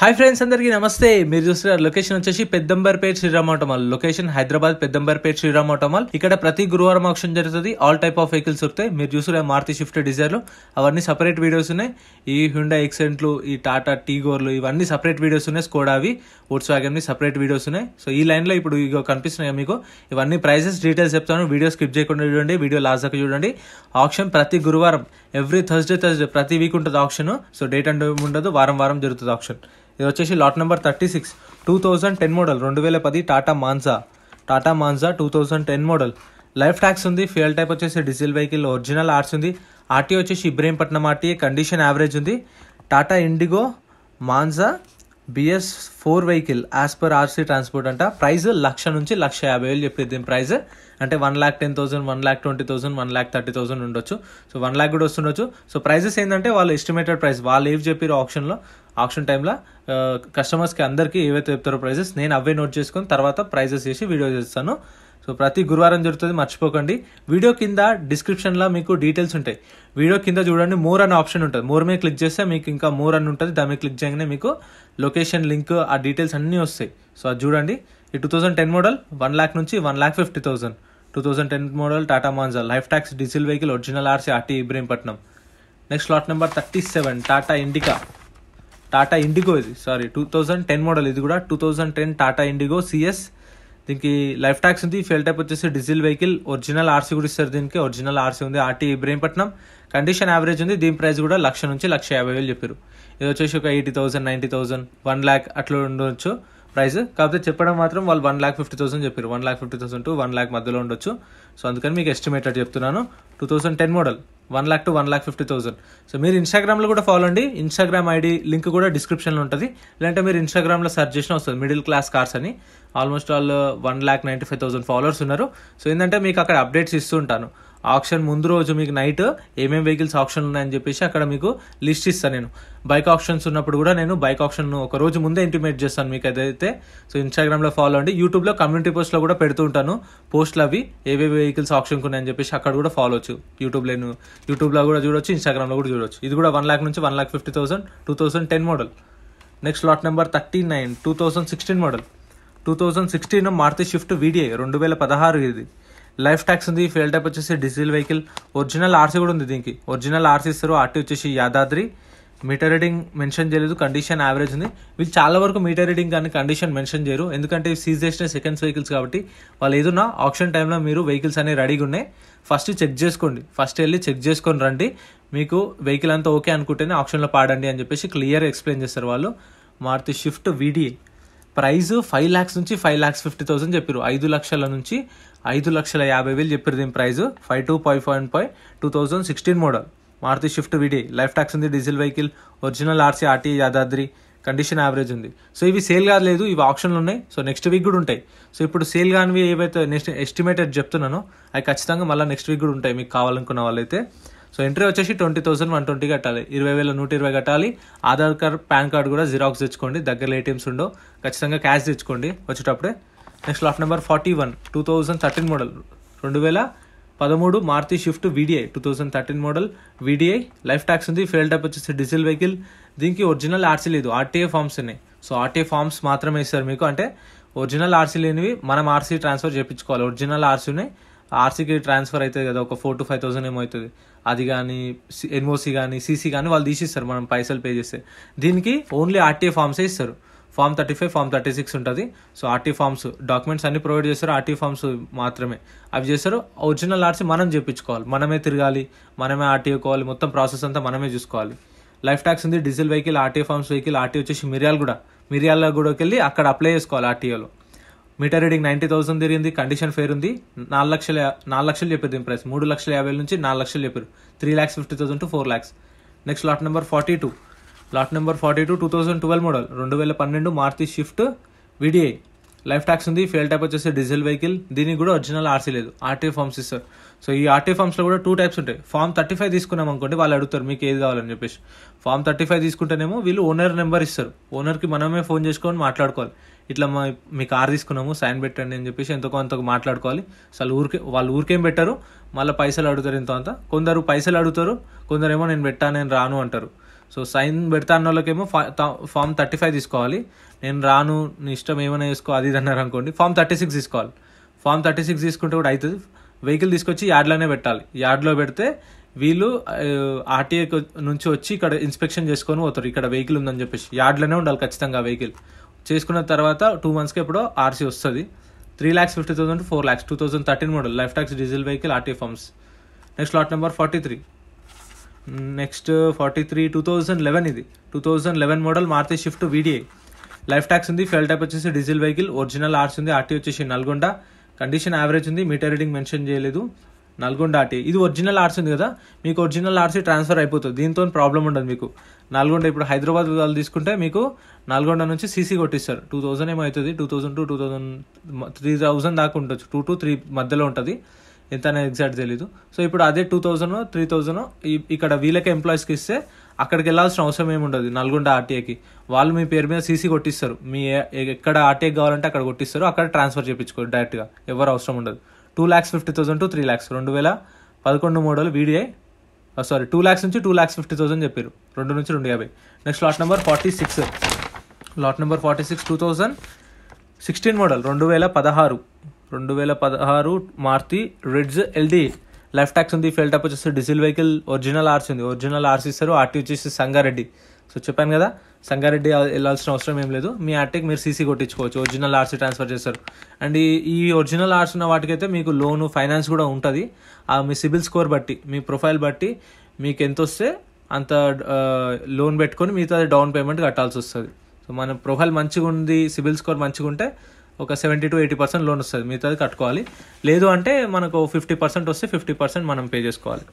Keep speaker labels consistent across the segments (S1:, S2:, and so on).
S1: hi friends అందరికీ నమస్తే మీరు చూస్తున్న లొకేషన్ వచ్చేసి Peddamberpet auto mall location Hyderabad Peddamberpet auto mall ఇక్కడ ప్రతి గురువారం ఆప్షన్ జరుగుతుంది ఆల్ టైప్ ఆఫ్ వెహికల్స్ దొరుకుతాయి మీరు చూస్తున్న మారుతి స్విఫ్ట్ డిజైర్లు అవన్నీ సపరేట్ వీడియోస్ ఉన్నాయి ఈ హుండా ఎక్సెంట్లు ఈ టాటా టీ గోర్లు ఇవన్నీ సపరేట్ వీడియోస్ ఉన్నాయి స్కోడా అవి వ్యాగన్ వ్యాగన్ని సపరేట్ వీడియోస్ ఉన్నాయి సో ఈ లైన్లో ఇప్పుడు ఇక కనిపిస్తున్నాయి మీకు ఇవన్నీ ప్రైసెస్ డీటెయిల్స్ చెప్తాను వీడియో స్కిప్ చేయకుండా చూడండి వీడియో లాస్ట్ దాకా చూడండి ఆప్షన్ ప్రతి గురువారం ఎవ్రీ థర్స్డే థర్స్డే ప్రతి వీక్ ఉంటుంది ఆప్షన్ సో డేట్ అండ్ ఉండదు వారం వారం జరుగుతుంది ఆప్షన్ ఇది వచ్చేసి lot number thirty six two thousand ten model రెండు వేల పది Tata Manza Tata Manza two thousand ten model life tax ఉంది ఫ్యూయల్ టైప్ వచ్చేసి డీజిల్ వెహికల్ ఒరిజినల్ ఆర్ట్స్ ఉంది ఆర్టీ వచ్చేసి ఇబ్రహీంపట్నం ఆర్టీ కండిషన్ యావరేజ్ ఉంది Tata Indigo Manza BS four vehicle as per RC transport అంట ప్రైస్ లక్ష నుంచి లక్ష యాభై వేలు చెప్పి దీని ప్రైస్ అంటే one lakh ten thousand one lakh twenty thousand one lakh thirty thousand ఉండొచ్చు సో వన్ ల్యాక్ కూడా వస్తుండొచ్చు సో ప్రైజెస్ ఏంటంటే వాళ్ళు ఎస్టిమేటెడ్ ప్రైస్ వాళ్ళు ఏవి చెప్పారు ఆప్షన్లో ఆప్షన్ టైంలో కస్టమర్స్కి అందరికీ ఏవైతే చెప్తారో ప్రైజెస్ నేను అవే నోట్ చేసుకొని తర్వాత ప్రైజెస్ చేసి వీడియో చేస్తాను సో ప్రతి గురువారం జరుగుతుంది మర్చిపోకండి వీడియో కింద డిస్క్రిప్షన్లో మీకు డీటెయిల్స్ ఉంటాయి వీడియో కింద చూడండి మోర్ అనే ఆప్షన్ ఉంటుంది మోర్ మీద క్లిక్ చేస్తే మీకు ఇంకా మోర్ అని ఉంటుంది దాని మీద క్లిక్ చేయగానే మీకు లొకేషన్ లింక్ ఆ డీటెయిల్స్ అన్నీ వస్తాయి సో అది చూడండి ఈ two thousand ten model one lakh నుంచి one lakh fifty thousand two thousand ten model Tata Manza life tax diesel vehicle original RC RT Ibrahimpatnam next slot number thirty seven Tata Indica Tata Indigo ఇది sorry two thousand ten model ఇది కూడా two thousand ten Tata Indigo CS దీనికి life tax ఉంది fuel type వచ్చేసి diesel vehicle original RC కూడా ఇస్తారు దీనికి original RC ఉంది ఆర్టీ ఇబ్రహీంపట్నం కండిషన్ యావరేజ్ ఉంది దీని ప్రైస్ కూడా లక్ష నుంచి లక్ష యాభై వేలు చెప్పారు ఇది వచ్చేసి ఒక eighty thousand ninety thousand one lakh అట్లా ఉండొచ్చు ప్రైస్ కాకపోతే చెప్పడం మాత్రం వాళ్ళు వన్ ల్యాక్ ఫిఫ్టీ థౌసండ్ చెప్పారు one lakh fifty thousand to one lakh మధ్యలో ఉండొచ్చు సో అందుకని మీకు ఎస్టిమేటెడ్ చెప్తున్నాను two thousand ten model one lakh to one lakh fifty thousand so మీరు ఇన్స్టాగ్రామ్లో కూడా ఫాలో అండి ఇన్స్టాగ్రామ్ ఐడి లింక్ కూడా డిస్క్రిప్షన్లో ఉంటుంది లేదంటే మీరు ఇన్స్టాగ్రామ్లో సర్చ్ చేసిన వస్తుంది మిడిల్ క్లాస్ కార్స్ అని almost all one lakh ninety five thousand followers ఉన్నారు సో ఏంటంటే మీకు అక్కడ అప్డేట్స్ ఇస్తూ ఉంటాను ఆప్షన్ ముందు రోజు మీకు నైట్ ఏమేమి వెహికల్స్ ఆప్షన్ ఉన్నాయని చెప్పేసి అక్కడ మీకు లిస్ట్ ఇస్తాను నేను బైక్ ఆప్షన్స్ ఉన్నప్పుడు కూడా నేను బైక్ ఆప్షన్ ఒక రోజు ముందే ఇంటిమేట్ చేస్తాను మీకు అదైతే సో ఇన్స్టాగ్రామ్లో ఫాలో అండి యూట్యూబ్లో కమ్యూనిటీ పోస్ట్లో కూడా పెడుతూ ఉంటాను పోస్ట్లు అవి ఏవే వెహికల్స్ ఆప్షన్ ఉన్నాయని చెప్పేసి అక్కడ కూడా ఫాలో అవచ్చు యూట్యూబ్ నేను యూట్యూబ్లో కూడా చూడొచ్చు ఇన్స్టాగ్రామ్లో కూడా చూడొచ్చు ఇది కూడా వన్ ల్యాక్ నుంచి one lakh fifty thousand two thousand ten model next lot number thirty nine two thousand sixteen model two thousand sixteen Maruti Swift VDI రెండు వేల పదహారు ఇది లైఫ్ ట్యాక్స్ ఉంది ఫ్యూల్ టైప్ వచ్చేసి డీజిల్ వెహికల్ ఒరిజినల్ ఆర్సీ కూడా ఉంది దీనికి ఒరిజినల్ ఆర్సీ ఇస్తారు ఆర్టీ వచ్చేసి యాదాద్రి మీటర్ రీడింగ్ మెన్షన్ చేయలేదు కండిషన్ యావరేజ్ ఉంది వీళ్ళు చాలా వరకు మీటర్ రీడింగ్ కానీ కండిషన్ మెన్షన్ చేయరు ఎందుకంటే సీజ్ చేసిన సెకండ్స్ వెహికల్స్ కాబట్టి వాళ్ళు ఏదన్నా ఆప్షన్ టైంలో మీరు వెహికల్స్ అనేవి రెడీగా ఉన్నాయి ఫస్ట్ చెక్ చేసుకోండి ఫస్ట్ వెళ్ళి చెక్ చేసుకొని రండి మీకు వెహికల్ అంతా ఓకే అనుకుంటేనే ఆప్షన్లో పాడండి అని చెప్పేసి క్లియర్ ఎక్స్ప్లెయిన్ చేస్తారు వాళ్ళు Maruti Swift VDI price five lakhs నుంచి ఫైవ్ ల్యాక్స్ ఫిఫ్టీ థౌసండ్ చెప్పారు ఐదు లక్షల నుంచి ఐదు లక్షల యాభై వేలు చెప్పారు దీని price five two five one five two thousand sixteen model Maruti Swift VDI life tax ఉంది diesel vehicle original RC RT Yadadri condition average ఉంది సో ఇవి సేల్ కాదు ఇవి ఆప్షన్లు ఉన్నాయి సో నెక్స్ట్ వీక్ కూడా ఉంటాయి సో ఇప్పుడు సేల్ కానివి ఏవైతే నెక్స్ట్ ఎస్టిమేటెడ్ చెప్తున్నానో అవి ఖచ్చితంగా మళ్ళీ నెక్స్ట్ వీక్ కూడా ఉంటాయి మీకు కావాలనుకున్న వాళ్ళైతే సో ఎంట్రీ వచ్చేసి ట్వంటీ థౌసండ్ వన్ ట్వంటీ కట్టాలి ఇరవై వేల నూట ఇరవై కట్టాలి ఆధార్ కార్డ్ పాన్ కార్డ్ కూడా జిరాక్స్ తెచ్చుకోండి దగ్గర ఏటీఎమ్స్ ఉండో ఖచ్చితంగా క్యాష్ తెచ్చుకోండి వచ్చేటప్పుడే next lot number forty one two thousand thirteen model రెండు వేల పదమూడు Maruti Swift VDI two thousand thirteen model VDI life tax ఉంది ఫెయిల్ టైప్ వచ్చేసి డీజిల్ వెహికల్ దీనికి ఒరిజినల్ ఆర్సీ లేదు ఆర్టీఏ ఫామ్స్ ఉన్నాయి సో ఆర్టీఏ ఫామ్స్ మాత్రమే ఇస్తారు మీకు అంటే ఒరిజినల్ ఆర్సీ లేనివి మనం ఆర్సీ ట్రాన్స్ఫర్ చేయించుకోవాలి ఒరిజినల్ ఆర్సీ ఉన్నాయి ఆర్సీకి ట్రాన్స్ఫర్ అవుతుంది కదా ఒక ఫోర్ టు ఫైవ్ థౌసండ్ ఏమవుతుంది అది కానీ ఎన్ఓసీ కానీ సీసీ కానీ వాళ్ళు తీసిస్తారు మనం పైసలు పే చేస్తే దీనికి ఓన్లీ ఆర్టీఏ ఫామ్సే ఇస్తారు form thirty five form thirty six ఉంటుంది సో ఆర్టీ ఫామ్స్ డాక్యుమెంట్స్ అన్ని ప్రొవైడ్ చేస్తారు ఆర్టీ ఫామ్స్ మాత్రమే అవి చేస్తారు ఒరిజినల్ ఆర్సీ మనం చేయించుకోవాలి మనమే తిరగాలి మనమే ఆర్టీ కోవాలి మొత్తం ప్రాసెస్ అంతా మనమే చూసుకోవాలి లైఫ్ ట్యాక్స్ ఉంది diesel vehicle RT forms vehicle RT వచ్చేసి మిరియాలు కూడా మిరియాల కూడా వెళ్ళి అక్కడ అప్లై చేసుకోవాలి ఆర్టీఓలో మీటర్ రీడింగ్ నైన్టీ థౌసండ్ తిరిగింది కండిషన్ ఫేర్ ఉంది నాలుగు లక్షల నాలుగు లక్షలు చెప్పారు దీని ప్రైస్ మూడు లక్షల యాభై నుంచి నాలుగు లక్షలు చెప్పారు three lakhs fifty thousand to four lakhs next lot number forty two lot number forty two two thousand twelve model రెండు వేల పన్నెండు Maruti Swift VDI life tax ఉంది ఫెయిల్ టైప్ వచ్చేసి డీజిల్ వెహికల్ దీనికి కూడా ఒరిజినల్ ఆర్సీ లేదు ఆర్టీఏ ఫార్మ్స్ ఇస్తారు సో ఈ ఆర్టీఏ ఫార్మ్స్లో కూడా టూ టైప్స్ ఉంటాయి ఫామ్ థర్టీ ఫైవ్ తీసుకున్నాం అనుకోండి వాళ్ళు అడుగుతారు మీకు ఏది కావాలని చెప్పేసి ఫామ్ థర్టీ ఫైవ్ తీసుకుంటేనేమో వీళ్ళు ఓనర్ నెంబర్ ఇస్తారు ఓనర్కి మనమే ఫోన్ చేసుకొని మాట్లాడుకోవాలి ఇట్లా మా మీ కార్ తీసుకున్నాము సైన్ పెట్టండి అని చెప్పేసి ఎంతో కొంత మాట్లాడుకోవాలి అసలు ఊరికే వాళ్ళు ఊరికేం పెట్టారు మళ్ళీ పైసలు అడుగుతారు ఎంతో అంత కొందరు పైసలు అడుగుతారు కొందరేమో నేను పెట్టా నేను రాను అంటారు సో సైన్ పెడతా అన్న వాళ్ళకేమో ఫామ్ థర్టీ ఫైవ్ తీసుకోవాలి నేను రాను నీ ఇష్టం ఏమైనా వేసుకో అది ఇది అన్నారు అనుకోండి ఫామ్ థర్టీ సిక్స్ తీసుకోవాలి ఫామ్ థర్టీ సిక్స్ తీసుకుంటే కూడా అవుతుంది వెహికల్ తీసుకొచ్చి యార్డ్లోనే పెట్టాలి యార్డ్లో పెడితే వీళ్ళు ఆర్టీఏ నుంచి వచ్చి ఇక్కడ ఇన్స్పెక్షన్ చేసుకొని పోతారు ఇక్కడ వెహికల్ ఉందని చెప్పేసి యార్డ్లోనే ఉండాలి ఖచ్చితంగా వెహికల్ చేసుకున్న తర్వాత టూ మంత్స్కి ఎప్పుడో ఆర్సీ వస్తుంది three lakhs fifty thousand four lakhs two thousand thirteen model life tax diesel vehicle RT forms next lot number forty three next forty three two thousand eleven ఇది two thousand eleven model Maruti Swift VDI life tax ఉంది fuel type వచ్చేసి diesel vehicle original ఆర్స్ ఉంది RT వచ్చేసి Nalgonda condition average ఉంది meter reading mention చేయలేదు Nalgonda RT ఇది original ఆర్ట్స్ ఉంది కదా మీకు ఒరిజినల్ ఆర్సీ ట్రాన్స్ఫర్ అయిపోతుంది దీంతో ప్రాబ్లం ఉండదు మీకు నల్గొండ ఇప్పుడు హైదరాబాద్ వాళ్ళు తీసుకుంటే మీకు నల్గొండ నుంచి సీసీ కొట్టిస్తారు టూ థౌజండ్ ఏమవుతుంది అవుతుంది two thousand to two thousand three thousand దాకా ఉండొచ్చు టూ టు త్రీ మధ్యలో ఉంటుంది ఎంత ఎగ్జాక్ట్ తెలీదు సో ఇప్పుడు అదే టూ థౌజండ్ త్రీ థౌజండ్ ఇక్కడ వీళ్ళకి ఎంప్లాయీస్కి ఇస్తే అక్కడికి వెళ్ళాల్సిన అవసరం ఏమి ఉండదు నల్గొండ ఆర్టీఏకి వాళ్ళు మీ పేరు మీద సీసీ కొట్టిస్తారు మీ ఎక్కడ ఆర్టీఏకి కావాలంటే అక్కడ కొట్టిస్తారు అక్కడ ట్రాన్స్ఫర్ చేయించుకోరు డైరెక్ట్గా ఎవరు అవసరం ఉండదు two lakhs fifty thousand to three lakhs రెండు వేల పదకొండు model VDI sorry two lakhs నుంచి టూ ల్యాక్స్ ఫిఫ్టీ థౌసండ్ చెప్పారు రెండు నుంచి రెండు యాభై next lot number forty six lot number forty six two thousand sixteen model రెండు వేల పదహారు రెండు వేల పదహారు Maruti Ritz LDI life tax ఉంది ఫెల్ట్ అప్ వచ్చేసి డీజిల్ వెహికల్ ఒరిజినల్ ఆర్సీ ఉంది ఒరిజినల్ ఆర్సీ ఇస్తారు ఆర్టీ వచ్చేసి సంగారెడ్డి సో చెప్పాను కదా సంగారెడ్డి వెళ్ళాల్సిన అవసరం ఏం లేదు మీ యాటెక్ మీరు సీసీ కొట్టించుకోవచ్చు ఒరిజినల్ ఆర్ట్స్ ట్రాన్స్ఫర్ చేస్తారు అండ్ ఈ ఒరిజినల్ ఆర్ట్స్ ఉన్న వాటికైతే మీకు లోను ఫైనాన్స్ కూడా ఉంటుంది మీ సిబిల్ స్కోర్ బట్టి మీ ప్రొఫైల్ బట్టి మీకు ఎంత వస్తే అంత లోన్ పెట్టుకొని మిగతా డౌన్ పేమెంట్ కట్టాల్సి వస్తుంది సో మన ప్రొఫైల్ మంచిగా ఉంది సిబిల్ స్కోర్ మంచిగా ఉంటే ఒక seventy to eighty percent loan వస్తుంది మిగతాది కట్టుకోవాలి లేదు అంటే మనకు ఫిఫ్టీ పర్సెంట్ వస్తే ఫిఫ్టీ పర్సెంట్ మనం పే చేసుకోవాలి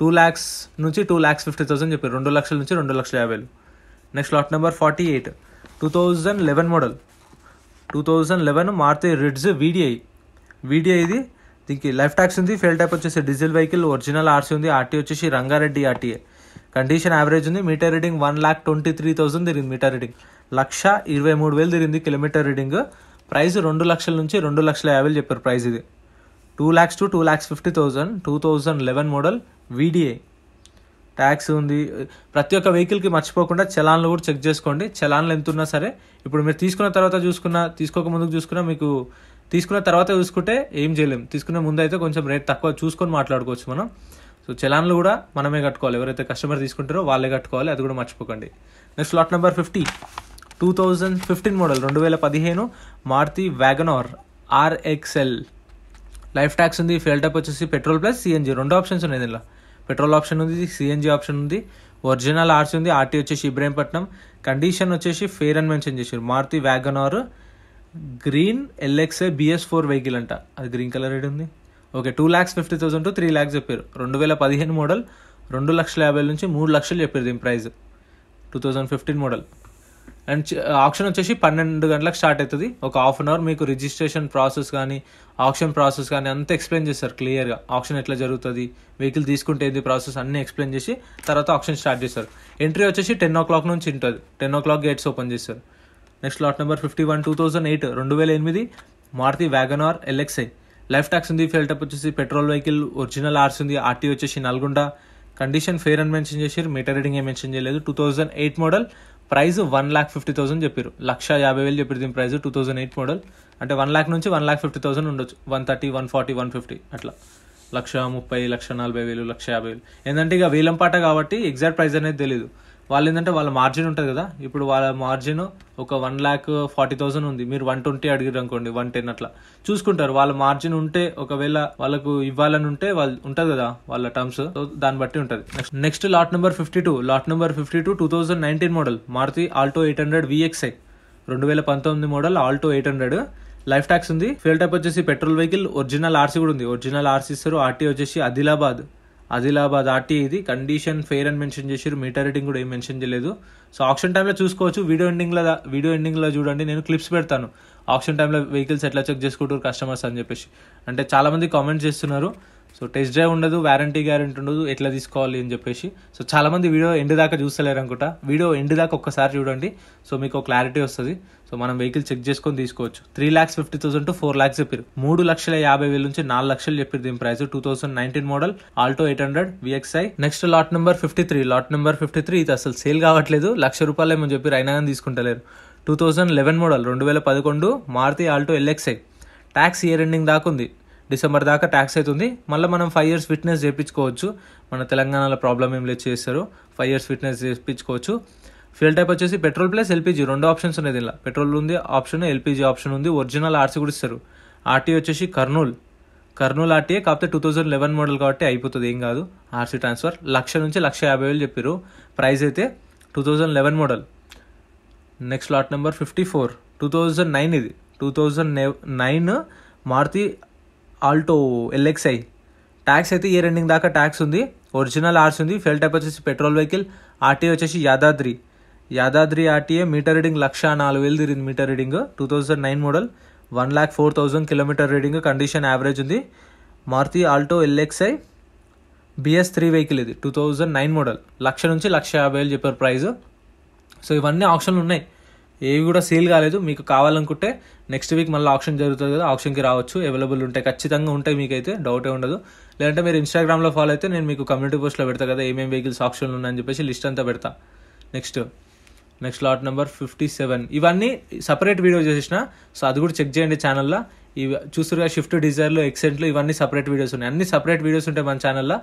S1: టూ ల్యాక్స్ నుంచి టూ ల్యాక్స్ ఫిఫ్టీ థౌసండ్ చెప్పారు రెండు లక్షల నుంచి రెండు లక్షల వేలు next lot number forty eight two thousand eleven model two thousand eleven Maruti Ritz VDI VDI ఇది దీనికి లైఫ్ ట్యాక్స్ ఉంది ఫెయిల్ టైప్ వచ్చేసి డీజిల్ వెహికల్ ఒరిజినల్ ఆర్సీ ఉంది ఆర్టీ వచ్చేసి రంగారెడ్డి ఆర్టీఏ కండిషన్ యావరేజ్ ఉంది meter reading one lakh twenty three thousand తిరిగింది meter reading లక్ష ఇరవై మూడు వేలు తిరిగింది కిలోమీటర్ రీడింగ్ ప్రైస్ రెండు లక్షల నుంచి రెండు లక్షల యాభై చెప్పారు ప్రైస్ ఇది two lakhs to two lakhs fifty thousand two thousand eleven model VDI tax ఉంది ప్రతి ఒక్క వెహికల్కి మర్చిపోకుండా చలాన్లు కూడా చెక్ చేసుకోండి చలాన్లు ఎంత ఉన్నా సరే ఇప్పుడు మీరు తీసుకున్న తర్వాత చూసుకున్న తీసుకోక ముందుకు చూసుకున్నా మీకు తీసుకున్న తర్వాత చూసుకుంటే ఏం చేయలేం తీసుకునే ముందు అయితే కొంచెం రేట్ తక్కువ చూసుకొని మాట్లాడుకోవచ్చు మనం సో చలాన్లు కూడా మనమే కట్టుకోవాలి ఎవరైతే కస్టమర్ తీసుకుంటారో వాళ్ళే కట్టుకోవాలి అది కూడా మర్చిపోకండి next slot number fifty two thousand fifteen model రెండు వేల పదిహేను Maruti Wagon R RXL life tax ఉంది ఫెయిల్ టైప్ వచ్చేసి పెట్రోల్ ప్లస్ సిఎన్జి రెండు ఆప్షన్స్ ఉన్నాయి దీనిలో పెట్రోల్ ఆప్షన్ ఉంది సిఎన్జి ఆప్షన్ ఉంది ఒరిజినల్ ఆర్సీ ఉంది ఆర్టీ వచ్చేసి ఇబ్రాహీంపట్నం కండిషన్ వచ్చేసి ఫేర్ అండ్ మెన్షన్ చేశారు Maruti Wagon R green LXA BS four vehicle అంట అది గ్రీన్ కలర్ రెడ్ ఉంది okay two lakhs fifty thousand to three lakhs చెప్పారు రెండు వేల పదిహేను మోడల్ రెండు లక్షల యాభై నుంచి మూడు లక్షలు చెప్పారు దీని price two thousand fifteen model and option uh, వచ్చేసి పన్నెండు గంటలకు స్టార్ట్ అవుతుంది ఒక హాఫ్ అన్ అవర్ మీకు రిజిస్ట్రేషన్ ప్రాసెస్ కానీ ఆప్షన్ ప్రాసెస్ కానీ అంతా ఎక్స్ప్లెయిన్ చేస్తారు క్లియర్గా ఆప్షన్ ఎట్లా జరుగుతుంది వెహికల్ తీసుకుంటే ఏది ప్రాసెస్ అన్నీ ఎక్స్ప్లెయిన్ చేసి తర్వాత ఆప్షన్ స్టార్ట్ చేస్తారు ఎంట్రీ వచ్చేసి టెన్ ఓ క్లాక్ నుంచి ఉంటుంది ten o'clock gates open చేస్తారు next lot number fifty one two thousand eight రెండు వేల ఎనిమిది Maruti WagonR LXI life tax ఉంది ఫెయిల్ టప్ వచ్చేసి పెట్రోల్ వెహికల్ ఒరిజినల్ ఆర్స్ ఉంది ఆర్టీ వచ్చేసి నల్గొండ కండిషన్ ఫేర్ అని మెన్షన్ చేశారు మీటర్ రీడింగ్ ఏ మెన్షన్ చేయలేదు two thousand eight model price one lakh fifty thousand చెప్పారు లక్ష యాభై వేలు చెప్పారు దీని price two thousand eight model అంటే వన్ ల్యాక్ నుంచి వన్ ల్యాక్ ఫిఫ్టీ థౌసండ్ ఉండొచ్చు one thirty one forty one fifty అట్లా లక్ష ముప్పై లక్ష నలభై వేలు లక్ష యాభై వేలు ఏంటంటే ఇక వేలంపాట కాబట్టి ఎగ్జాక్ట్ ప్రైస్ అనేది తెలియదు వాళ్ళు ఏంటంటే వాళ్ళ మార్జిన్ ఉంటుంది కదా ఇప్పుడు వాళ్ళ మార్జిన్ ఒక వన్ ల్యాక్ ఫార్టీ థౌసండ్ ఉంది మీరు వన్ ట్వంటీ అడిగారు అనుకోండి వన్ టెన్ అట్లా చూసుకుంటారు వాళ్ళ మార్జిన్ ఉంటే ఒకవేళ వాళ్ళకు ఇవ్వాలని ఉంటే వాళ్ళు ఉంటుంది కదా వాళ్ళ టర్మ్స్ దాన్ని బట్టి ఉంటుంది next lot number fifty two lot number fifty two two thousand nineteen model Maruti Alto eight hundred VXI రెండు వేల పంతొమ్మిది model Alto eight hundred life tax ఉంది ఫ్యూల్ టైప్ వచ్చేసి పెట్రోల్ వెహికల్ ఒరిజినల్ ఆర్సీ కూడా ఉంది ఒరిజినల్ ఆర్సీ ఇస్తారు RT వచ్చేసి Adilabad Adilabad RT ఇది కండిషన్ ఫెయిర్ అని మెన్షన్ చేశారు మీటర్ రేటింగ్ కూడా ఏం మెన్షన్ చేయలేదు సో ఆప్షన్ టైంలో చూసుకోవచ్చు వీడియో ఎండింగ్లో వీడియో ఎండింగ్లో చూడండి నేను క్లిప్స్ పెడతాను ఆప్షన్ టైంలో వెహికల్స్ ఎట్లా చెక్ చేసుకుంటారు కస్టమర్స్ అని చెప్పేసి అంటే చాలామంది కామెంట్స్ చేస్తున్నారు సో టెస్ట్ డ్రైవ్ ఉండదు వారంటీ గ్యారంటీ ఉండదు ఎట్లా తీసుకోవాలి అని చెప్పేసి సో చాలామంది వీడియో ఎండ్ దాకా చూస్తలేరు అనుకుంటా వీడియో ఎండ్ దాకా ఒక్కసారి చూడండి సో మీకు క్లారిటీ వస్తుంది సో మనం వెహికల్ చెక్ చేసుకొని తీసుకోవచ్చు three lakhs fifty thousand to four lakhs చెప్పారు మూడు లక్షల యాభై వేల నుంచి నాలుగు లక్షలు చెప్పారు దీని price two thousand nineteen model Alto eight hundred VXI next lot number fifty three lot number fifty three ఇది అసలు సేల్ కావట్లేదు లక్ష రూపాయలు ఏమని చెప్పి అయినా కానీ తీసుకుంటలేరు టూ థౌసండ్ లెవెన్ మోడల్ రెండు వేల పదకొండు Maruti Alto LXI tax year ending దాకా ఉంది డిసెంబర్ దాకా ట్యాక్స్ అవుతుంది మళ్ళీ మనం ఫైవ్ ఇయర్స్ ఫిట్నెస్ చేయించుకోవచ్చు మన తెలంగాణలో ప్రాబ్లం ఏం లేదు చేస్తారు ఫైవ్ ఇయర్స్ ఫిట్నెస్ చేయించుకోవచ్చు ఫ్యూల్ టైప్ వచ్చేసి పెట్రోల్ ప్లస్ ఎల్పీజీ రెండు ఆప్షన్స్ ఉన్నాయి దీనిలో పెట్రోల్ ఉంది ఆప్షన్ ఎల్పీజీ ఆప్షన్ ఉంది ఒరిజినల్ ఆర్సీ కూడా ఇస్తారు ఆర్టీ వచ్చేసి కర్నూల్ కర్నూల్ ఆర్టీఏ కాకపోతే టూ థౌజండ్ లెవెన్ మోడల్ కాబట్టి అయిపోతుంది ఏం కాదు ఆర్సీ ట్రాన్స్ఫర్ లక్ష నుంచి లక్ష యాభై వేలు చెప్పారు ప్రైస్ అయితే two thousand eleven model next lot number fifty four two thousand nine ఇది two thousand nine Maruti Alto LXI tax అయితే ఇయర్ ఎండింగ్ దాకా ట్యాక్స్ ఉంది ఒరిజినల్ ఆర్స్ ఉంది ఫెల్ టైప్ వచ్చేసి పెట్రోల్ వెహికల్ ఆర్టీఏ వచ్చేసి Yadadri Yadadri RTA meter reading లక్ష నాలుగు వేలు తిరిగింది meter reading two thousand nine model one lakh four thousand kilometer reading condition average ఉంది Maruti Alto LXI BS three vehicle ఇది టూ థౌజండ్ నైన్ మోడల్ లక్ష నుంచి లక్ష యాభై వేలు చెప్పారు ప్రైస్ సో ఇవన్నీ ఆప్షన్లు ఉన్నాయి ఏవి కూడా సేల్ కాలేదు మీకు కావాలనుకుంటే నెక్స్ట్ వీక్ మళ్ళీ ఆప్షన్ జరుగుతుంది కదా ఆప్షన్కి రావచ్చు అవైలబుల్ ఉంటాయి ఖచ్చితంగా ఉంటాయి మీకైతే డౌటే ఉండదు లేదంటే మీరు ఇన్స్టాగ్రామ్లో ఫాలో అయితే నేను మీకు కమ్యూనిటీ పోస్ట్లో పెడతా కదా ఏమేమి వెహికల్స్ ఆప్షన్లు ఉన్నాయని చెప్పేసి లిస్ట్ అంతా పెడతా next next lot number fifty seven ఇవన్నీ సపరేట్ వీడియో చేసిన సో అది కూడా చెక్ చేయండి ఛానల్లో ఇవి చూస్తురుగా షిఫ్ట్ డిజైర్లు ఎక్సెంట్లు ఇవన్నీ సపరేట్ వీడియోస్ ఉన్నాయి అన్ని సపరేట్ వీడియోస్ ఉంటాయి మన ఛానల్లో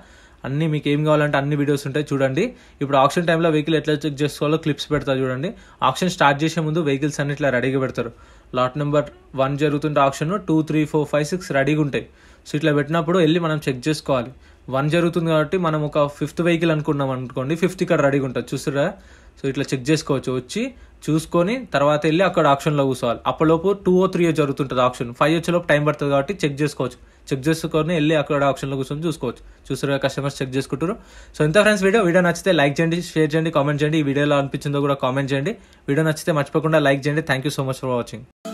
S1: అన్ని మీకు ఏం కావాలంటే అన్ని వీడియోస్ ఉంటాయి చూడండి ఇప్పుడు ఆప్షన్ టైంలో వెహికల్ ఎట్లా చెక్ చేసుకోవాలో క్లిప్స్ పెడతారు చూడండి ఆప్షన్ స్టార్ట్ చేసే ముందు వెహికల్స్ అన్ని ఇట్లా రెడీగా పెడతారు లాట్ నెంబర్ వన్ జరుగుతుంటే option two three four five six రెడీగా ఉంటాయి సో ఇట్లా పెట్టినప్పుడు వెళ్ళి మనం చెక్ చేసుకోవాలి వన్ జరుగుతుంది కాబట్టి మనం ఒక ఫిఫ్త్ వెహికల్ అనుకున్నాం అనుకోండి ఫిఫ్త్ ఇక్కడ రెడీగా ఉంటుంది చూసారా సో ఇట్లా చెక్ చేసుకోవచ్చు వచ్చి చూసుకొని తర్వాత వెళ్ళి అక్కడ ఆప్షన్లో కూర్చోవాలి అప్పటిలోపు టూ ఓ త్రీ జరుగుతుంటుంది ఆప్షన్ ఫైవ్ వచ్చేలోపు టైం పడుతుంది కాబట్టి చెక్ చేసుకోవచ్చు చెక్ చేసుకొని వెళ్ళి అక్కడ ఆప్షన్లో కూర్చొని చూసుకోవచ్చు చూసారు కస్టమర్స్ చెక్ చేసుకుంటారు సో ఇంత ఫ్రెండ్స్ వీడియో వీడియో నచ్చితే లైక్ చేయండి షేర్ చేయండి కామెంట్ చేయండి ఈ వీడియోలో అనిపించిందో కూడా కామెంట్ చేయండి వీడియో నచ్చితే మర్చిపోకుండా లైక్ చేయండి thank you so much for watching